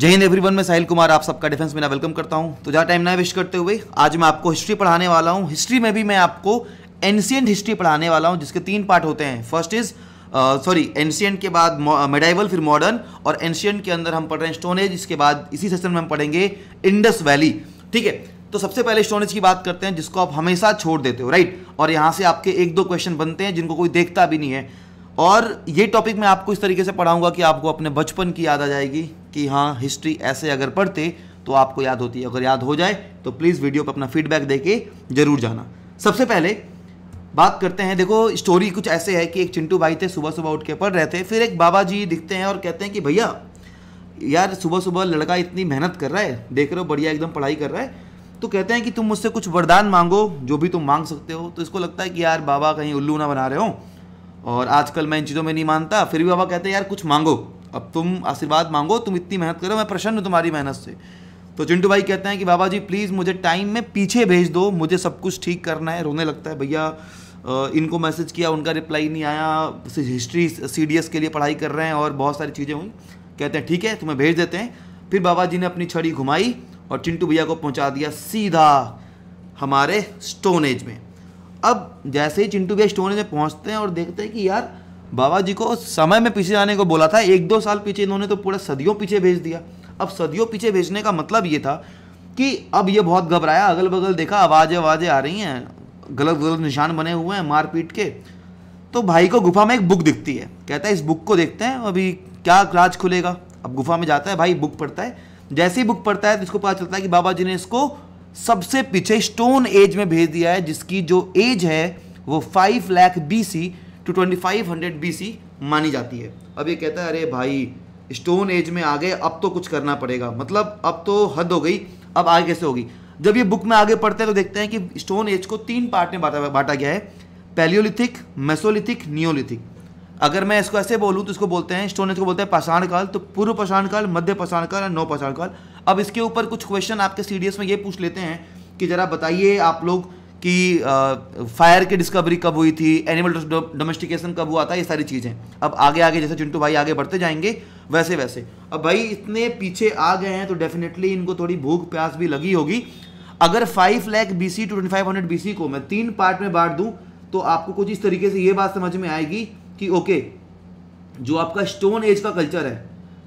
जय हिंद एवरीवन मैं साहिल कुमार आप सबका डिफेंस मेरा वेलकम करता हूं तो ज़्यादा टाइम ना वेस्ट करते हुए आज मैं आपको हिस्ट्री पढ़ाने वाला हूं हिस्ट्री में भी मैं आपको एंशियंट हिस्ट्री पढ़ाने वाला हूं जिसके तीन पार्ट होते हैं फर्स्ट इज़ सॉरी एंशियंट के बाद मेडाइवल फिर मॉडर्न और एंशियंट के अंदर हम पढ़ रहे हैं स्टोनेज इसके बाद इसी सेशन में हम पढ़ेंगे इंडस वैली ठीक है तो सबसे पहले स्टोनेज की बात करते हैं जिसको आप हमेशा छोड़ देते हो राइट और यहाँ से आपके एक दो क्वेश्चन बनते हैं जिनको कोई देखता भी नहीं है और ये टॉपिक मैं आपको इस तरीके से पढ़ाऊंगा कि आपको अपने बचपन की याद आ जाएगी कि हाँ हिस्ट्री ऐसे अगर पढ़ते तो आपको याद होती है अगर याद हो जाए तो प्लीज़ वीडियो पर अपना फीडबैक दे के ज़रूर जाना सबसे पहले बात करते हैं देखो स्टोरी कुछ ऐसे है कि एक चिंटू भाई थे सुबह सुबह उठ के पढ़ रहे थे फिर एक बाबा जी दिखते हैं और कहते हैं कि भैया यार सुबह सुबह लड़का इतनी मेहनत कर रहा है देख रहे हो बढ़िया एकदम पढ़ाई कर रहा है तो कहते हैं कि तुम मुझसे कुछ वरदान मांगो जो भी तुम मांग सकते हो तो इसको लगता है कि यार बाबा कहीं उल्लू ना बना रहे हो और आजकल मैं इन चीज़ों में नहीं मानता फिर भी बाबा कहते हैं यार कुछ मांगो अब तुम आशीर्वाद मांगो तुम इतनी मेहनत करो मैं प्रसन्न हूँ तुम्हारी मेहनत से तो चिंटू भाई कहते हैं कि बाबा जी प्लीज़ मुझे टाइम में पीछे भेज दो मुझे सब कुछ ठीक करना है रोने लगता है भैया इनको मैसेज किया उनका रिप्लाई नहीं आया हिस्ट्री सी के लिए पढ़ाई कर रहे हैं और बहुत सारी चीज़ें हुई कहते हैं ठीक है तुम्हें भेज देते हैं फिर बाबा जी ने अपनी छड़ी घुमाई और चिंटू भैया को पहुंचा दिया सीधा हमारे स्टोन एज में अब जैसे ही चिंटू भैया स्टोरेज में पहुंचते हैं और देखते हैं कि यार बाबा जी को समय में पीछे जाने को बोला था एक दो साल पीछे इन्होंने तो पूरा सदियों पीछे भेज दिया अब सदियों पीछे भेजने का मतलब ये था कि अब ये बहुत घबराया अगल बगल देखा आवाज़ें आवाज़ें आ रही हैं गलत गलत निशान बने हुए हैं मारपीट के तो भाई को गुफा में एक बुक दिखती है कहता है इस बुक को देखते हैं अभी क्या राज खुलेगा अब गुफा में जाता है भाई बुक पढ़ता है जैसे ही बुक पढ़ता है तो इसको पता चलता है कि बाबा जी ने इसको सबसे पीछे स्टोन एज में भेज दिया है जिसकी जो एज है वो five lakh B C to twenty five hundred B C मानी जाती है अब ये कहता है अरे भाई स्टोन एज में आ गए अब तो कुछ करना पड़ेगा मतलब अब तो हद हो गई अब आगे कैसे होगी जब ये बुक में आगे पढ़ते हैं तो देखते हैं कि स्टोन एज को तीन पार्ट में बांटा बांटा गया है पैलियोलिथिक मेसोलिथिक नियोलिथिक अगर मैं इसको ऐसे बोलूँ तो इसको बोलते हैं स्टोन एज को बोलते हैं पाषाण काल तो पूर्व पाषाण काल मध्य पाषाण काल और नौ पाषाण काल अब इसके ऊपर कुछ क्वेश्चन आपके सी में ये पूछ लेते हैं कि जरा बताइए आप लोग कि फायर की डिस्कवरी कब हुई थी एनिमल डोमेस्टिकेशन कब हुआ था ये सारी चीज़ें अब आगे आगे जैसे चिंटू भाई आगे बढ़ते जाएंगे वैसे वैसे अब भाई इतने पीछे आ गए हैं तो डेफिनेटली इनको थोड़ी भूख प्यास भी लगी होगी अगर five lakh B C to twenty five hundred B C तीन पार्ट में बांट दूँ तो आपको कुछ इस तरीके से ये बात समझ में आएगी कि ओके जो आपका स्टोन एज का कल्चर है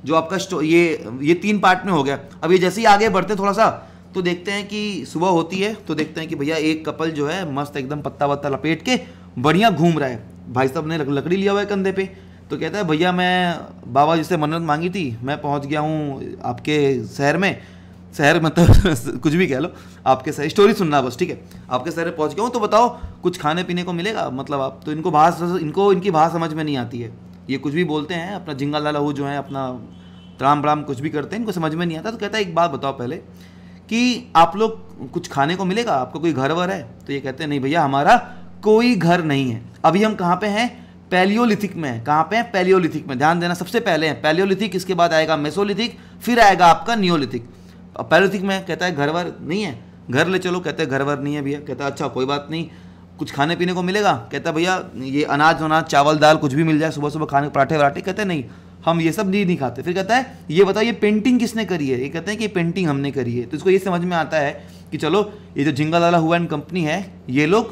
जो आपका ये ये तीन पार्ट में हो गया अब ये जैसे ही आगे बढ़ते थोड़ा सा तो देखते हैं कि सुबह होती है तो देखते हैं कि भैया एक कपल जो है मस्त एकदम पत्ता वत्ता लपेट के बढ़िया घूम रहा है भाई साहब ने लकड़ी लिया हुआ है कंधे पे तो कहता है भैया मैं बाबा जी से मन्नत मांगी थी मैं पहुंच गया हूँ आपके शहर में शहर मतलब कुछ भी कह लो आपके शहर स्टोरी सुनना बस ठीक है आपके शहर में पहुँच गया हूँ तो बताओ कुछ खाने पीने को मिलेगा मतलब आप तो इनको भाषा इनको इनकी भाषा समझ में नहीं आती है ये कुछ भी बोलते हैं अपना जिंगा लाला जो है अपना राम राम कुछ भी करते हैं इनको समझ में नहीं आता तो कहता है एक बात बताओ पहले कि आप लोग कुछ खाने को मिलेगा आपका कोई घर वर है तो ये कहते हैं नहीं भैया हमारा कोई घर नहीं है अभी हम कहाँ पे हैं पैलियोलिथिक में है कहाँ पे है पैलियोलिथिक में ध्यान देना सबसे पहले है पैलियोलिथिक इसके बाद आएगा मेसोलिथिक फिर आएगा आपका नियोलिथिक पैलोलिथिक में कहता है घर वर नहीं है घर ले चलो कहते हैं घर वर नहीं है भैया कहता है अच्छा कोई बात नहीं कुछ खाने पीने को मिलेगा कहता है भैया ये अनाज वनाज चावल दाल कुछ भी मिल जाए सुबह सुबह खाने पराठे वराठे कहते नहीं हम ये सब नहीं खाते फिर कहता है ये बताओ ये पेंटिंग किसने करी है ये कहते हैं कि पेंटिंग हमने करी है तो इसको ये समझ में आता है कि चलो ये जो झिंगा लाला हुआ कंपनी है ये लोग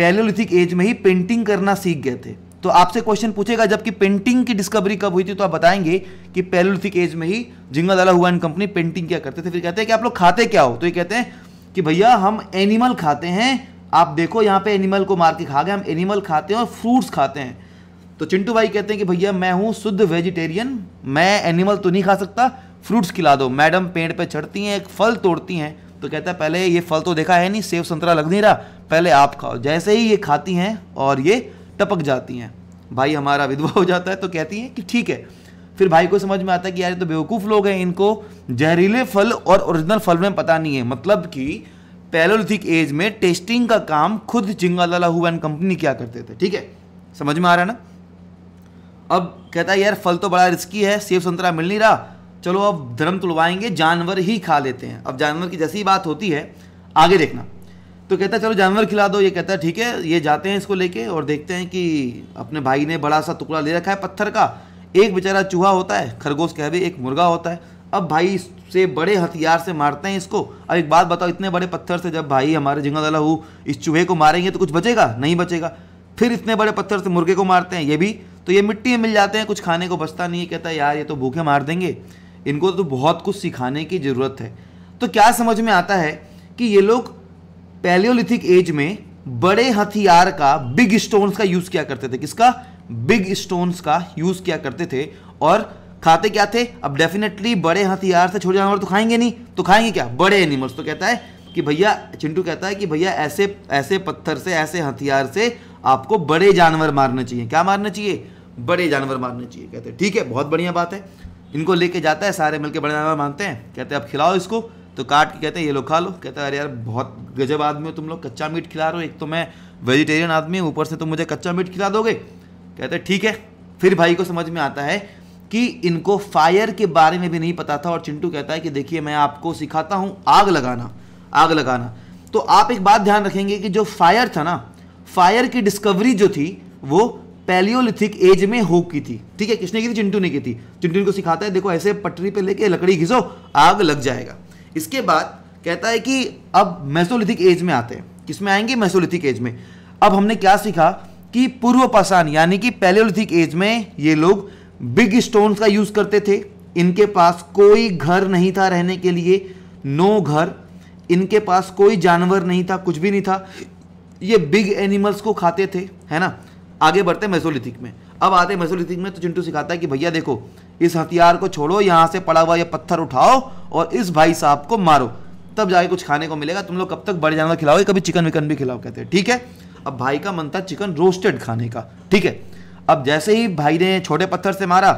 पैलोलिथिक एज में ही पेंटिंग करना सीख गए थे तो आपसे क्वेश्चन पूछेगा जबकि पेंटिंग की डिस्कवरी कब हुई थी तो आप बताएंगे कि पैलोलिथिक एज में ही जिंगल लाला हुआ एंड कंपनी पेंटिंग क्या करते थे फिर कहते हैं कि आप लोग खाते क्या हो तो ये कहते हैं कि भैया हम एनिमल खाते हैं आप देखो यहाँ पे एनिमल को मार के खा गए हम एनिमल खाते हैं और फ्रूट्स खाते हैं तो चिंटू भाई कहते हैं कि भैया मैं हूँ शुद्ध वेजिटेरियन मैं एनिमल तो नहीं खा सकता फ्रूट्स खिला दो मैडम पेड़ पे चढ़ती हैं एक फल तोड़ती हैं तो कहता है पहले ये फल तो देखा है नहीं सेब संतरा लग नहीं रहा पहले आप खाओ जैसे ही ये खाती हैं और ये टपक जाती हैं भाई हमारा विधवा हो जाता है तो कहती हैं कि ठीक है फिर भाई को समझ में आता है कि यार ये तो बेवकूफ़ लोग हैं इनको जहरीले फल और ओरिजिनल फल में पता नहीं है मतलब कि पैलोलिथिक एज में टेस्टिंग का काम खुद जिंगालाला हुआ एंड कंपनी क्या करते थे ठीक है समझ में आ रहा है ना अब कहता है यार फल तो बड़ा रिस्की है सेब संतरा मिल नहीं रहा चलो अब धर्म तुलवाएंगे जानवर ही खा लेते हैं अब जानवर की जैसी बात होती है आगे देखना तो कहता है चलो जानवर खिला दो ये कहता है ठीक है ये जाते हैं इसको लेके और देखते हैं कि अपने भाई ने बड़ा सा टुकड़ा ले रखा है पत्थर का एक बेचारा चूहा होता है खरगोश कह भी एक मुर्गा होता है अब भाई से बड़े हथियार से मारते हैं इसको अब एक बात बताओ इतने बड़े पत्थर से जब भाई हमारे जंगल हु इस चूहे को मारेंगे तो कुछ बचेगा नहीं बचेगा फिर इतने बड़े पत्थर से मुर्गे को मारते हैं ये भी तो ये मिट्टी में मिल जाते हैं कुछ खाने को बचता नहीं है कहता यार ये तो भूखे मार देंगे इनको तो बहुत कुछ सिखाने की ज़रूरत है तो क्या समझ में आता है कि ये लोग पैलियोलिथिक एज में बड़े हथियार का बिग स्टोन्स का यूज़ किया करते थे किसका बिग स्टोन्स का यूज़ किया करते थे और खाते क्या थे अब डेफिनेटली बड़े हथियार से छोटे जानवर तो खाएंगे नहीं तो खाएंगे क्या बड़े एनिमल्स तो कहता है कि भैया चिंटू कहता है कि भैया ऐसे ऐसे पत्थर से ऐसे हथियार से आपको बड़े जानवर मारने चाहिए क्या मारने चाहिए बड़े जानवर मारने चाहिए कहते हैं ठीक है बहुत बढ़िया बात है इनको लेके जाता है सारे मिलके बड़े जानवर मानते हैं कहते हैं अब खिलाओ इसको तो काट के कहते हैं ये लो खा लो कहते हैं अरे यार बहुत गजब आदमी हो तुम लोग कच्चा मीट खिला रहे हो एक तो मैं वेजिटेरियन आदमी हूँ ऊपर से तुम तो मुझे कच्चा मीट खिला दोगे कहते हैं ठीक है फिर भाई को समझ में आता है कि इनको फायर के बारे में भी नहीं पता था और चिंटू कहता है कि देखिए मैं आपको सिखाता हूँ आग लगाना आग लगाना तो आप एक बात ध्यान रखेंगे कि जो फायर था ना फायर की डिस्कवरी जो थी वो पैलियोलिथिक एज में हो की थी ठीक है किसने की थी चिंटू ने की थी चिंटू इनको सिखाता है देखो ऐसे पटरी पे लेके लकड़ी घिसो आग लग जाएगा इसके बाद कहता है कि अब मैसोलिथिक एज में आते हैं किसमें आएंगे मैसोलिथिक एज में अब हमने क्या सीखा कि पूर्व पाषाण यानी कि पैलियोलिथिक एज में ये लोग बिग स्टोन्स का यूज करते थे इनके पास कोई घर नहीं था रहने के लिए नो घर इनके पास कोई जानवर नहीं था कुछ भी नहीं था ये बिग एनिमल्स को खाते थे है ना आगे बढ़ते मेसोलिथिक में अब आते मेसोलिथिक में तो चिंटू सिखाता है कि भैया देखो इस हथियार को छोड़ो यहां से पड़ा हुआ यह पत्थर उठाओ और इस भाई साहब को मारो तब जाके कुछ खाने को मिलेगा तुम लोग कब तक बड़े जानवर खिलाओगे कभी चिकन विकन भी खिलाओ कहते हैं ठीक है अब भाई का मन था चिकन रोस्टेड खाने का ठीक है अब जैसे ही भाई ने छोटे पत्थर से मारा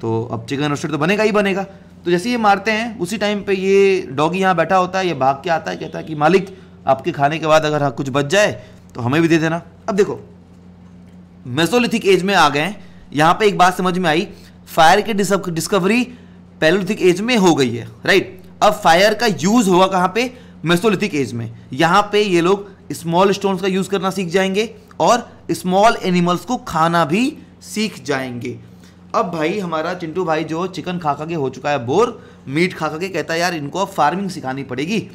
तो अब चिकन रोस्टेड तो बनेगा ही बनेगा तो जैसे ये मारते हैं उसी टाइम पे ये डॉगी यहाँ बैठा होता है ये भाग के आता है कहता है कि मालिक आपके खाने के बाद अगर हाँ कुछ बच जाए तो हमें भी दे देना अब देखो मेसोलिथिक एज में आ गए हैं यहाँ पे एक बात समझ में आई फायर की डिस्कवरी पैलोलिथिक एज में हो गई है राइट अब फायर का यूज हुआ कहाँ पे मेसोलिथिक एज में यहाँ पे ये लोग स्मॉल स्टोन्स का यूज़ करना सीख जाएंगे और स्मॉल एनिमल्स को खाना भी सीख जाएंगे अब भाई हमारा चिंटू भाई जो चिकन खा खा के हो चुका है बोर मीट खा खा के कहता है यार इनको अब फार्मिंग सिखानी पड़ेगी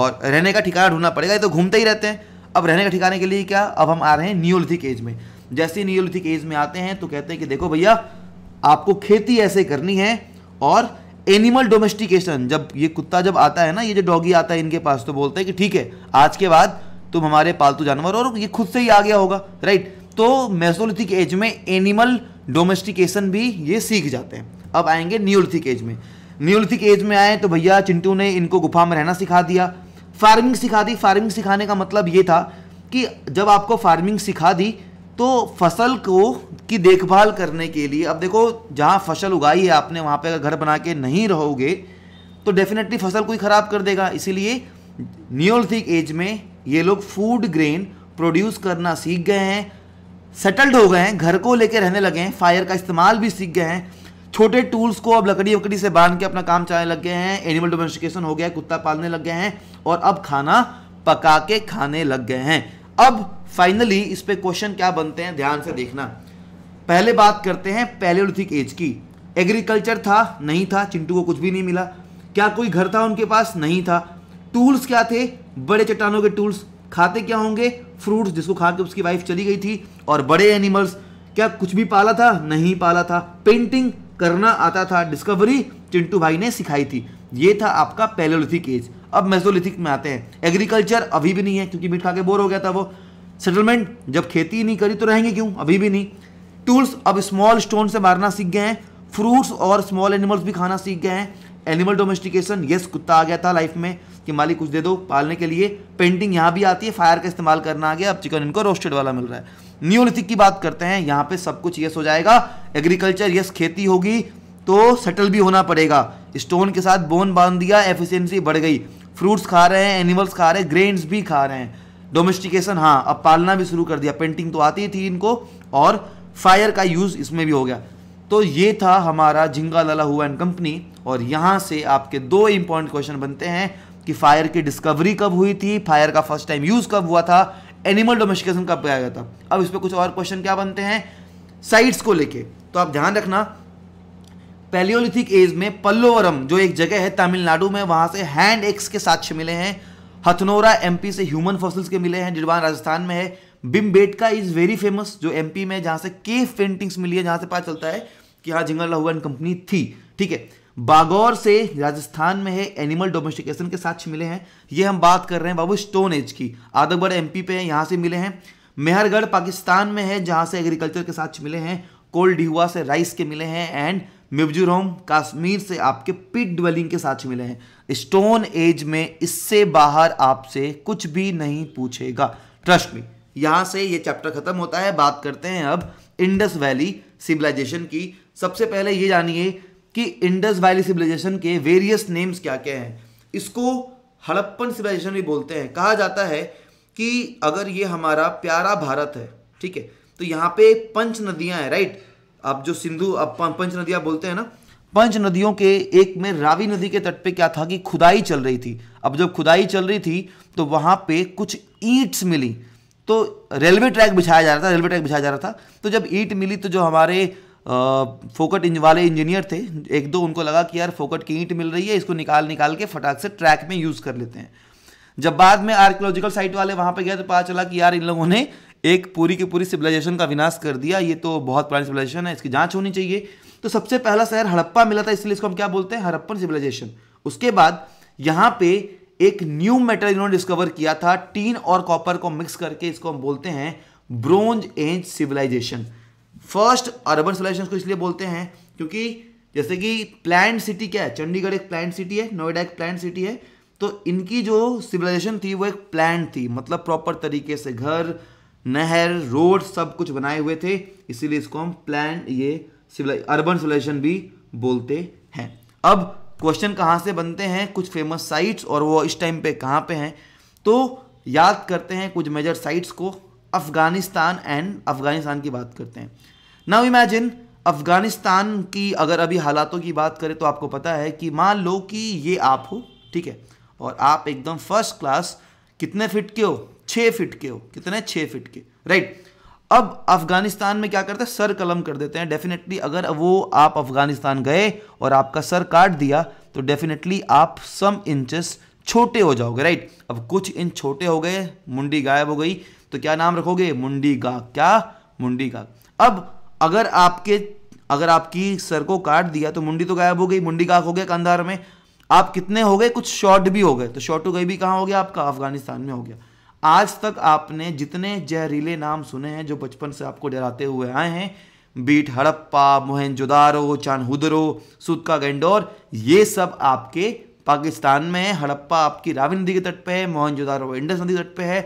और रहने का ठिकाना ढूंढना पड़ेगा ये तो घूमते ही रहते हैं अब रहने का ठिकाने के लिए क्या अब हम आ रहे हैं न्यूलिथिक एज में जैसे न्यूलिथिक एज में आते हैं तो कहते हैं कि देखो भैया आपको खेती ऐसे करनी है और एनिमल डोमेस्टिकेशन जब ये कुत्ता जब आता है ना ये जो डॉगी आता है इनके पास तो बोलते हैं कि ठीक है आज के बाद तुम हमारे पालतू जानवर और ये खुद से ही आ गया होगा राइट तो मेसोलिथिक एज में एनिमल डोमेस्टिकेशन भी ये सीख जाते हैं अब आएंगे न्यूलिथिक एज में न्यूलिथिक एज में आए तो भैया चिंटू ने इनको गुफा में रहना सिखा दिया फार्मिंग सिखा दी फार्मिंग सिखाने का मतलब ये था कि जब आपको फार्मिंग सिखा दी तो फसल को की देखभाल करने के लिए अब देखो जहाँ फसल उगाई है आपने वहाँ पे घर बना के नहीं रहोगे तो डेफिनेटली फसल कोई ख़राब कर देगा इसीलिए न्योलिथिक एज में ये लोग फूड ग्रेन प्रोड्यूस करना सीख गए हैं सेटल्ड हो गए हैं घर को लेकर रहने लगे हैं फायर का इस्तेमाल भी सीख गए हैं छोटे टूल्स को अब लकड़ी वकड़ी से बांध के अपना काम चलाने लग गए हैं एनिमल डोमेस्टिकेशन हो गया कुत्ता पालने लग गए हैं और अब खाना पका के खाने लग गए हैं अब फाइनली इस पर क्वेश्चन क्या बनते हैं ध्यान से देखना पहले बात करते हैं पैलियोलिथिक एज की एग्रीकल्चर था नहीं था चिंटू को कुछ भी नहीं मिला क्या कोई घर था उनके पास नहीं था टूल्स क्या थे बड़े चट्टानों के टूल्स खाते क्या होंगे फ्रूट्स जिसको खा के उसकी वाइफ चली गई थी और बड़े एनिमल्स क्या कुछ भी पाला था नहीं पाला था पेंटिंग करना आता था डिस्कवरी चिंटू भाई ने सिखाई थी ये था आपका पैलोलिथिक एज अब मेजोलिथिक में आते हैं एग्रीकल्चर अभी भी नहीं है क्योंकि मीट खा के बोर हो गया था वो सेटलमेंट जब खेती नहीं करी तो रहेंगे क्यों अभी भी नहीं टूल्स अब स्मॉल स्टोन से मारना सीख गए हैं फ्रूट्स और स्मॉल एनिमल्स भी खाना सीख गए हैं एनिमल डोमेस्टिकेशन यस कुत्ता आ गया था लाइफ में कि मालिक कुछ दे दो पालने के लिए पेंटिंग यहाँ भी आती है फायर का इस्तेमाल करना आ गया अब चिकन इनको रोस्टेड वाला मिल रहा है न्यूलिथिक की बात करते हैं यहाँ पे सब कुछ यस हो जाएगा एग्रीकल्चर यस खेती होगी तो सेटल भी होना पड़ेगा स्टोन के साथ बोन बांध दिया एफिशियंसी बढ़ गई फ्रूट्स खा रहे हैं एनिमल्स खा रहे हैं ग्रेन्स भी खा रहे हैं डोमेस्टिकेशन हाँ अब पालना भी शुरू कर दिया पेंटिंग तो आती थी इनको और फायर का यूज़ इसमें भी हो गया तो ये था हमारा झिंगा लाला हुआ एंड कंपनी और यहां से आपके दो इंपॉर्टेंट क्वेश्चन बनते हैं कि फायर की डिस्कवरी कब हुई थी फायर का फर्स्ट टाइम यूज़ कब हुआ था एनिमल डोमेस्टिकेशन कब किया गया था अब इस पर कुछ और क्वेश्चन क्या बनते हैं साइट्स को लेके तो आप ध्यान रखना पैलियोलिथिक एज में पल्लोवरम जो एक जगह है तमिलनाडु में वहां से हैंड एक्स के साक्ष्य मिले हैं हथनोरा एमपी से ह्यूमन फॉसिल्स के मिले हैं जिडवान राजस्थान में है बिम्बेटका इज वेरी फेमस जो एमपी में जहां से केव पेंटिंग्स मिली है जहां से पता चलता है कि हाँ जिंगल लहुआन कंपनी थी ठीक है बागौर से राजस्थान में है एनिमल डोमेस्टिकेशन के साथ मिले हैं ये हम बात कर रहे हैं बाबू स्टोन एज की आदमगढ़ एम पे है यहाँ से मिले हैं मेहरगढ़ पाकिस्तान में है जहाँ से एग्रीकल्चर के साथ मिले हैं कोल डिहुआ से राइस के मिले हैं एंड मिबजुरोम कश्मीर से आपके पिट ड्वेलिंग के साथ मिले हैं स्टोन एज में इससे बाहर आपसे कुछ भी नहीं पूछेगा ट्रस्ट में यहाँ से ये चैप्टर खत्म होता है बात करते हैं अब इंडस वैली सिविलाइजेशन की सबसे पहले ये जानिए कि इंडस वैली सिविलाइजेशन के वेरियस नेम्स क्या क्या हैं इसको हड़प्पन सिविलाइजेशन भी बोलते हैं कहा जाता है कि अगर ये हमारा प्यारा भारत है ठीक है तो यहाँ पे पंच नदियाँ हैं राइट अब जो सिंधु अब पंच नदियाँ बोलते हैं ना पंच नदियों के एक में रावी नदी के तट पे क्या था कि खुदाई चल रही थी अब जब खुदाई चल रही थी तो वहाँ पे कुछ ईंट्स मिली तो रेलवे ट्रैक बिछाया जा रहा था रेलवे ट्रैक बिछाया जा रहा था तो जब ईंट मिली तो जो हमारे फोकट इंज वाले इंजीनियर थे एक दो उनको लगा कि यार फोकट की ईंट मिल रही है इसको निकाल निकाल के फटाक से ट्रैक में यूज़ कर लेते हैं जब बाद में आर्कियोलॉजिकल साइट वाले वहाँ पर गए तो पता चला कि यार इन लोगों ने एक पूरी की पूरी सिविलाइजेशन का विनाश कर दिया ये तो बहुत पुरानी सिविलाइजेशन है इसकी जांच होनी चाहिए तो सबसे पहला शहर हड़प्पा मिला था इसलिए इसको हम क्या बोलते हैं हड़प्पन सिविलाइजेशन उसके बाद यहाँ पे एक न्यू मेटल इन्होंने डिस्कवर किया था टीन और कॉपर को मिक्स करके इसको हम बोलते हैं bronze age civilisation first urban solution को इसलिए बोलते हैं क्योंकि जैसे कि प्लान सिटी क्या है चंडीगढ़ एक प्लान सिटी है नोएडा एक प्लान सिटी है तो इनकी जो सिविलाइजेशन थी वो एक प्लान थी मतलब प्रॉपर तरीके से घर नहर रोड सब कुछ बनाए हुए थे इसीलिए इसको हम प्लान ये अर्बन सिविलाइजेशन भी बोलते हैं अब क्वेश्चन कहाँ से बनते हैं कुछ फेमस साइट्स और वो इस टाइम पे कहाँ पे हैं तो याद करते हैं कुछ मेजर साइट्स को अफ़गानिस्तान एंड अफ़गानिस्तान की बात करते हैं नाउ इमेजिन अफगानिस्तान की अगर अभी हालातों की बात करें तो आपको पता है कि मान लो कि ये आप हो ठीक है और आप एकदम फर्स्ट क्लास कितने फिट के हो छः फिट के हो कितने छः फिट के राइट अब अफगानिस्तान में क्या करते हैं सर कलम कर देते हैं डेफिनेटली अगर वो आप अफगानिस्तान गए और आपका सर काट दिया तो डेफिनेटली आप सम इंचेस छोटे हो जाओगे राइट अब कुछ इंच छोटे हो गए मुंडी गायब हो गई तो क्या नाम रखोगे मुंडी गा क्या मुंडी गा अब अगर आपके अगर आपकी सर को काट दिया तो मुंडी तो गायब हो गई मुंडी का हो गया कंधार में आप कितने हो गए कुछ शॉर्ट भी हो गए तो शॉर्ट टू गई भी कहाँ हो गया आपका अफगानिस्तान में हो गया आज तक आपने जितने जहरीले नाम सुने हैं जो बचपन से आपको डराते हुए आए हैं बीट हड़प्पा मोहनजोदारो चानहुदरो सुदका गेंडोर ये सब आपके पाकिस्तान में है हड़प्पा आपकी रावी नदी के तट पे है जुदारो इंडस नदी तट पे है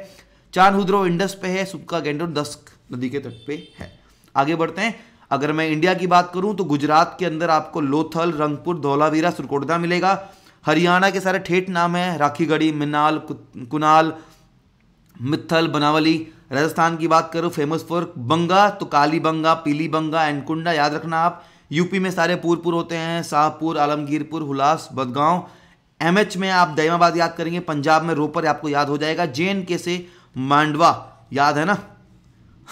चानहुदरो इंडस पे है सुदका गेंडोर दस नदी के तट पे है आगे बढ़ते हैं अगर मैं इंडिया की बात करूं तो गुजरात के अंदर आपको लोथल रंगपुर धौलावीरा सुरकोटदा मिलेगा हरियाणा के सारे ठेठ नाम है राखीगढ़ी मिनाल कुनाल मिथल बनावली राजस्थान की बात करूं फेमस फॉर बंगा तो काली बंगा पीली बंगा कुंडा याद रखना आप यूपी में सारे पूरपुर होते हैं शाहपुर आलमगीरपुर हुलास बदगांव एमएच में आप दैमाबाद याद करेंगे पंजाब में रोपर आपको याद हो जाएगा जे के से मांडवा याद है ना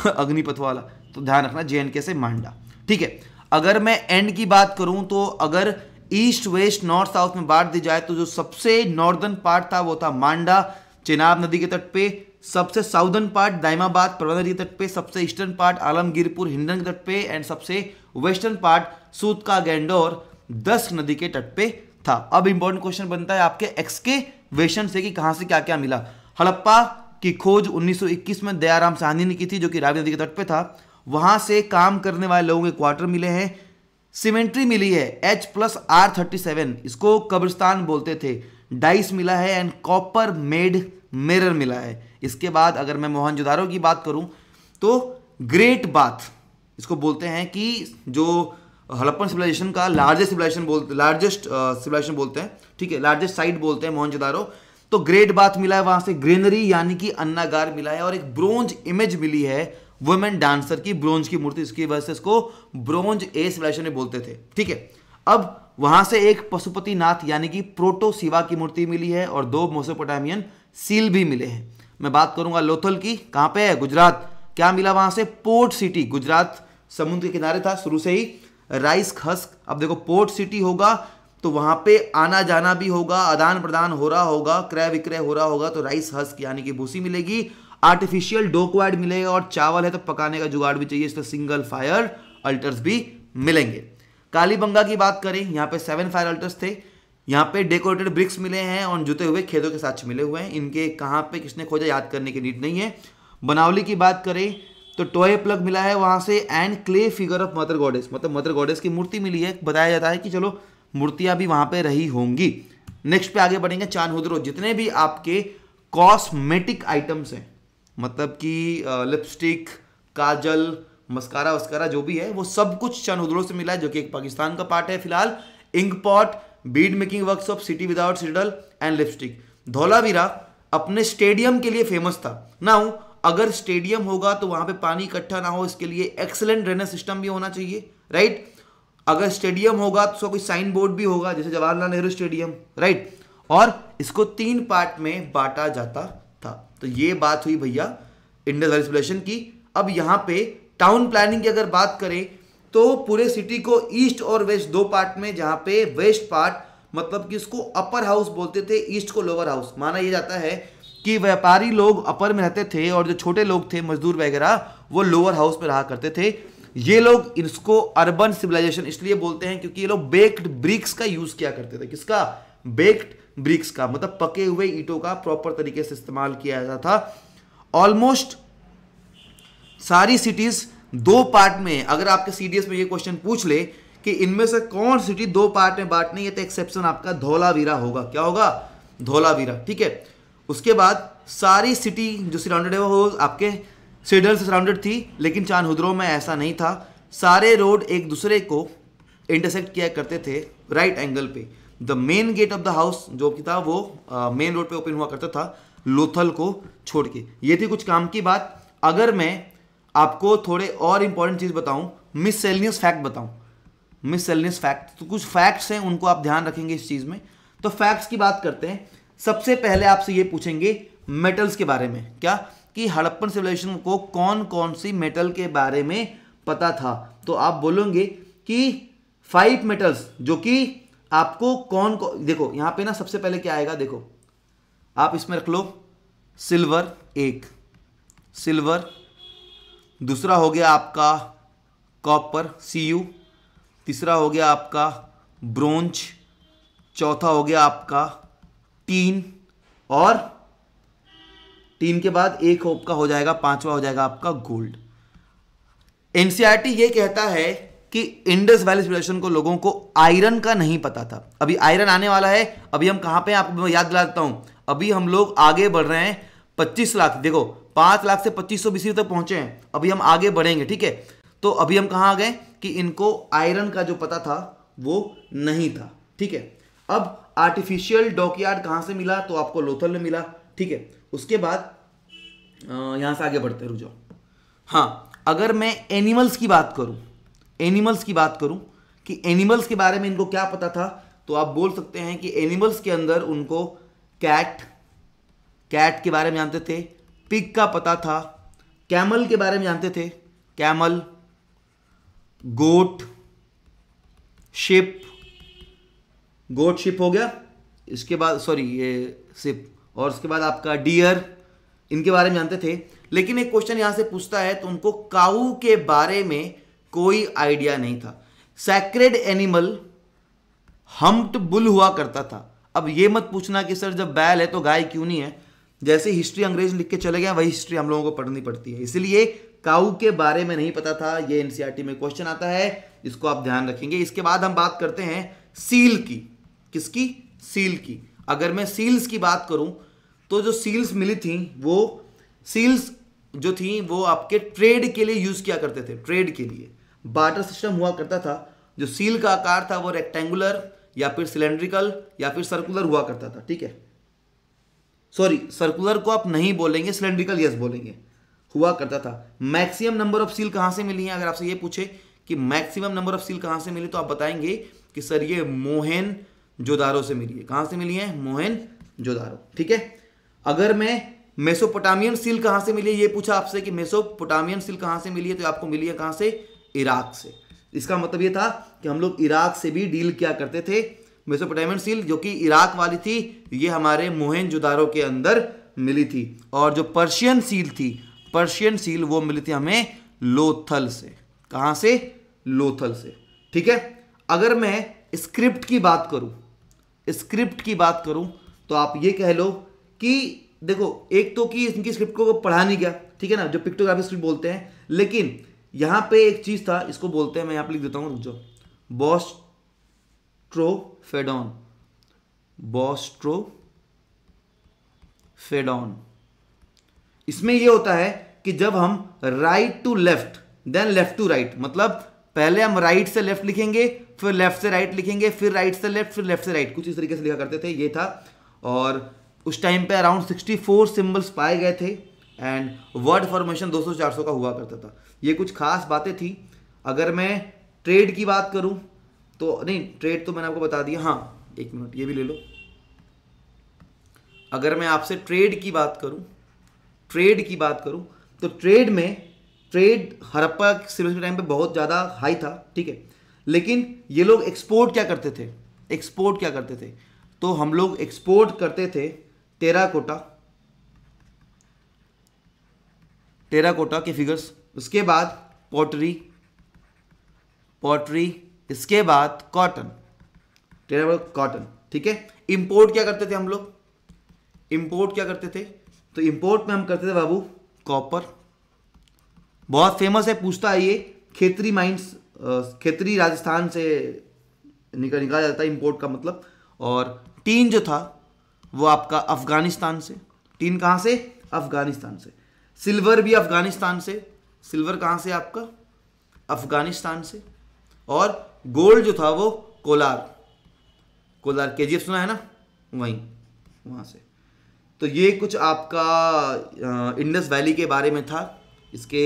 अग्निपथ वाला तो ध्यान रखना जे से मांडा ठीक है अगर मैं एंड की बात करूं तो अगर ईस्ट वेस्ट नॉर्थ साउथ में बांट दी जाए तो जो सबसे नॉर्दर्न पार्ट था वो था मांडा चेनाब नदी के तट पे सबसे साउदर्न पार्ट दाइमाबाद प्रबंध नदी के तट पे सबसे ईस्टर्न पार्ट आलमगीरपुर हिंडन के तट पे एंड सबसे वेस्टर्न पार्ट सूत का गैंडोर दस नदी के तट पे था अब इंपॉर्टेंट क्वेश्चन बनता है आपके एक्सकेवेशन से कि कहां से क्या क्या मिला हड़प्पा की खोज 1921 में दयाराम साहनी ने की थी जो कि रावी नदी के तट पे था वहां से काम करने वाले लोगों के क्वार्टर मिले हैं सीमेंट्री मिली है H plus R thirty seven इसको कब्रिस्तान बोलते थे डाइस मिला है एंड कॉपर मेड मिरर मिला है इसके बाद अगर मैं मोहनजोदारो की बात करूं तो ग्रेट बाथ इसको बोलते हैं कि जो हड़प्पन सिविलाइजेशन का लार्जेस्ट सिविलाइजेशन बोल लार्जेस्ट सिविलाइजेशन बोलते हैं ठीक है लार्जेस्ट साइट बोलते हैं मोहनजोदारो तो ग्रेट बाथ मिला है वहां से ग्रीनरी यानी कि अन्नागार मिला है और एक ब्रोंज इमेज मिली है वुमेन डांसर की ब्रोंज की मूर्ति इसकी वजह से इसको ब्रोंज ए सिविलाइजेशन में बोलते थे ठीक है अब वहां से एक पशुपति नाथ यानी कि प्रोटो शिवा की मूर्ति मिली है और दो मोसोपोटामियन सील भी मिले हैं मैं बात करूंगा लोथल की कहां पे है गुजरात क्या मिला वहां से पोर्ट सिटी गुजरात समुद्र के किनारे था शुरू से ही राइस खस्क अब देखो पोर्ट सिटी होगा तो वहां पे आना जाना भी होगा आदान प्रदान हो रहा होगा क्रय विक्रय हो रहा होगा तो राइस हस्क यानी कि भूसी मिलेगी आर्टिफिशियल डोकवाइड क्वाड मिलेगा और चावल है तो पकाने का जुगाड़ भी चाहिए इसलिए सिंगल फायर अल्टर्स भी मिलेंगे कालीबंगा की बात करें यहाँ पे सेवन फायर अल्टर्स थे यहाँ पे डेकोरेटेड ब्रिक्स मिले हैं और जुते हुए खेतों के साथ मिले हुए हैं इनके कहाँ पे किसने खोजा याद करने की नीड नहीं है बनावली की बात करें तो टॉय प्लग मिला है वहाँ से and clay figure of mother goddess मतलब मदर गॉडेस की मूर्ति मिली है बताया जाता है कि चलो मूर्तियाँ भी वहाँ पर रही होंगी नेक्स्ट पे आगे बढ़ेंगे चांद हुदरो जितने भी आपके कॉस्मेटिक आइटम्स हैं मतलब कि लिपस्टिक काजल मस्कारा वस्कारा जो भी है वो सब कुछ चानूदड़ों से मिला है जो कि एक पाकिस्तान का पार्ट है फिलहाल ink pot bead making workshop city without citadel and lipstick Dholavira अपने स्टेडियम के लिए फेमस था ना अगर स्टेडियम होगा तो वहां पे पानी इकट्ठा ना हो इसके लिए एक्सलेंट ड्रेनेज सिस्टम भी होना चाहिए राइट अगर स्टेडियम होगा तो उसका कोई साइन बोर्ड भी होगा जैसे जवाहरलाल नेहरू स्टेडियम राइट और इसको तीन पार्ट में बांटा जाता था तो ये बात हुई भैया इंडल रिप्लेशन की अब यहाँ पे टाउन प्लानिंग की अगर बात करें तो पूरे सिटी को ईस्ट और वेस्ट दो पार्ट में जहाँ पे वेस्ट पार्ट मतलब कि उसको अपर हाउस बोलते थे ईस्ट को लोअर हाउस माना यह जाता है कि व्यापारी लोग अपर में रहते थे और जो छोटे लोग थे मजदूर वगैरह वो लोअर हाउस में रहा करते थे ये लोग इसको अर्बन सिविलाइजेशन इसलिए बोलते हैं क्योंकि ये लोग बेक्ड ब्रिक्स का यूज किया करते थे किसका बेक्ड ब्रिक्स का मतलब पके हुए ईटों का प्रॉपर तरीके से इस्तेमाल किया जाता था ऑलमोस्ट सारी सिटीज दो पार्ट में अगर आपके सीडीएस में ये क्वेश्चन पूछ ले कि इनमें से कौन सिटी दो पार्ट में नहीं है तो एक्सेप्शन आपका धोलावीरा होगा क्या होगा धोलावीरा ठीक है उसके बाद सारी सिटी जो सराउंडेड है वो आपके सीडर से सराउंडेड थी लेकिन चांदहुद्रो में ऐसा नहीं था सारे रोड एक दूसरे को इंटरसेक्ट किया करते थे राइट एंगल पे the main gate of the house जो कि था वो मेन uh, रोड पे ओपन हुआ करता था लोथल को छोड़ के ये थी कुछ काम की बात अगर मैं आपको थोड़े और इंपॉर्टेंट चीज़ बताऊं मिससेलिनियस फैक्ट बताऊं मिससेलिनियस फैक्ट तो कुछ फैक्ट्स हैं उनको आप ध्यान रखेंगे इस चीज़ में तो फैक्ट्स की बात करते हैं सबसे पहले आपसे ये पूछेंगे मेटल्स के बारे में क्या कि हड़प्पन सिविलाइजेशन को कौन कौन सी मेटल के बारे में पता था तो आप बोलोगे कि फाइव मेटल्स जो कि आपको कौन कौन देखो यहां पे ना सबसे पहले क्या आएगा देखो आप इसमें रख लो सिल्वर एक सिल्वर दूसरा हो गया आपका कॉपर सी यू तीसरा हो गया आपका ब्रोंज चौथा हो गया आपका टीन और टीन के बाद एक होप का हो जाएगा पांचवा हो जाएगा आपका गोल्ड एनसीईआरटी ये कहता है कि इंडस वैली सिविलाइजेशन को लोगों को आयरन का नहीं पता था अभी आयरन आने वाला है अभी हम कहाँ पे आपको याद दिला देता हूँ अभी हम लोग आगे बढ़ रहे हैं पच्चीस लाख देखो पांच लाख से पच्चीस सौ बीसवीं तक पहुंचे हैं अभी हम आगे बढ़ेंगे ठीक है तो अभी हम कहाँ आ गए कि इनको आयरन का जो पता था वो नहीं था ठीक है अब आर्टिफिशियल डॉकयार्ड कहाँ से मिला तो आपको लोथल में मिला ठीक है उसके बाद यहाँ से आगे बढ़ते रुझा हाँ अगर मैं एनिमल्स की बात करूँ एनिमल्स की बात करूं कि एनिमल्स के बारे में इनको क्या पता था तो आप बोल सकते हैं कि एनिमल्स के अंदर उनको कैट कैट के बारे में जानते थे पिक का पता था कैमल के बारे में जानते थे camel goat ship goat ship हो गया इसके बाद सॉरी ये सिप और उसके बाद आपका डियर इनके बारे में जानते थे लेकिन एक क्वेश्चन यहां से पूछता है तो उनको काऊ के बारे में कोई आइडिया नहीं था सैक्रेड एनिमल हम्ट बुल हुआ करता था अब ये मत पूछना कि सर जब बैल है तो गाय क्यों नहीं है जैसे हिस्ट्री अंग्रेज लिख के चले गए वही हिस्ट्री हम लोगों को पढ़नी पड़ती है इसलिए काऊ के बारे में नहीं पता था ये एनसीआरटी e में क्वेश्चन आता है इसको आप ध्यान रखेंगे इसके बाद हम बात करते हैं सील की किसकी सील की अगर मैं सील्स की बात करूं तो जो सील्स मिली थी वो सील्स जो थी वो आपके ट्रेड के लिए यूज किया करते थे ट्रेड के लिए बाटर सिस्टम हुआ करता था जो सील का आकार था वो रेक्टेंगुलर या फिर सिलेंड्रिकल या फिर सर्कुलर हुआ करता था ठीक है सॉरी सर्कुलर को आप नहीं बोलेंगे सिलेंड्रिकल यस बोलेंगे हुआ करता था मैक्सिमम नंबर ऑफ सील कहां से मिली है अगर आपसे ये पूछे कि मैक्सिमम नंबर ऑफ सील कहां से मिली तो आप बताएंगे कि सर ये मोहन जोदारो से मिली है कहां से मिली है मोहन जोदारो ठीक है अगर मैं मेसोपोटामियन सील कहां से मिली है ये पूछा आपसे कि मेसोपोटामियन सील कहां से मिली है तो आपको मिली है कहां से इराक से इसका मतलब ये था कि हम लोग इराक से भी डील किया करते थे मेसोपोटामियन सील जो कि इराक वाली थी ये हमारे मोहनजुदारो के अंदर मिली थी और जो पर्शियन सील थी पर्शियन सील वो मिली थी हमें लोथल से कहाँ से लोथल से ठीक है अगर मैं स्क्रिप्ट की बात करूँ स्क्रिप्ट की बात करूँ तो आप ये कह लो कि देखो एक तो कि इनकी स्क्रिप्ट को पढ़ा नहीं गया ठीक है ना जो पिक्टोग्राफी स्क्रिप्ट बोलते हैं लेकिन यहाँ पे एक चीज़ था इसको बोलते हैं मैं यहाँ पे लिख देता हूँ रुक बॉस्ट्रोफेडॉन बॉस्ट्रोफेडॉन इसमें ये होता है कि जब हम right to left then left to right मतलब पहले हम राइट से लेफ्ट लिखेंगे फिर लेफ्ट से राइट लिखेंगे फिर राइट से लेफ्ट फिर लेफ्ट से राइट कुछ इस तरीके से लिखा करते थे ये था और उस टाइम पे अराउंड 64 सिंबल्स पाए गए थे एंड वर्ड फॉर्मेशन 200-400 का हुआ करता था ये कुछ खास बातें थी अगर मैं ट्रेड की बात करूं तो नहीं ट्रेड तो मैंने आपको बता दिया हाँ एक मिनट ये भी ले लो अगर मैं आपसे ट्रेड की बात करूं ट्रेड की बात करूं तो ट्रेड में ट्रेड हड़प्पा सिविल टाइम पे बहुत ज़्यादा हाई था ठीक है लेकिन ये लोग एक्सपोर्ट क्या करते थे एक्सपोर्ट क्या करते थे तो हम लोग एक्सपोर्ट करते थे टेरा कोटा टेरा कोटा के फिगर्स उसके बाद पोट्री पोटरी इसके बाद कॉटन टेरा कॉटन ठीक है इंपोर्ट क्या करते थे हम लोग इंपोर्ट क्या करते थे तो इंपोर्ट में हम करते थे बाबू कॉपर बहुत फेमस है पूछता है ये खेतरी माइंस खेतरी राजस्थान से निकल निकाला जाता है इंपोर्ट का मतलब और टीन जो था वो आपका अफगानिस्तान से टीन कहाँ से अफगानिस्तान से सिल्वर भी अफगानिस्तान से सिल्वर कहाँ से आपका अफगानिस्तान से और गोल्ड जो था वो कोलार कोलार के जी सुना है ना वहीं वहाँ से तो ये कुछ आपका इंडस वैली के बारे में था इसके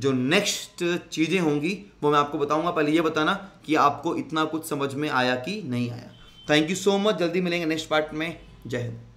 जो नेक्स्ट चीज़ें होंगी वो मैं आपको बताऊंगा पहले ये बताना कि आपको इतना कुछ समझ में आया कि नहीं आया थैंक यू सो मच जल्दी मिलेंगे नेक्स्ट पार्ट में जय हिंद